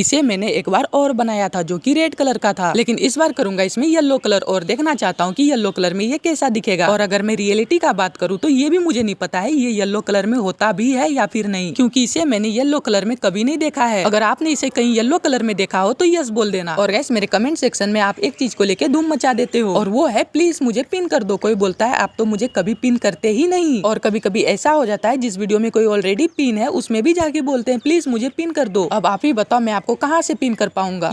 इसे मैंने एक बार और बनाया था जो कि रेड कलर का था लेकिन इस बार करूंगा इसमें येलो कलर और देखना चाहता हूँ कि येलो कलर में ये कैसा दिखेगा और अगर मैं रियलिटी का बात करूँ तो ये भी मुझे नहीं पता है ये येल्लो कलर में होता भी है या फिर नहीं क्यूँकी इसे मैंने येल्लो कलर में कभी नहीं देखा है अगर आपने इसे कहीं येल्लो कलर में देखा हो तो यस बोल देना और गैस मेरे कमेंट सेक्शन में आप एक चीज को लेकर धूम मचा देते हो और वो है प्लीज मुझे पिन कर दो कोई बोलता है आप तो मुझे कभी पिन करते ही नहीं और कभी कभी ऐसा हो जाता है जिस वीडियो में कोई ऑलरेडी पिन है उसमें भी जाके बोलते हैं प्लीज मुझे पिन कर दो अब आप ही बताओ मैं आपको को कहाँ से पिन कर पाऊंगा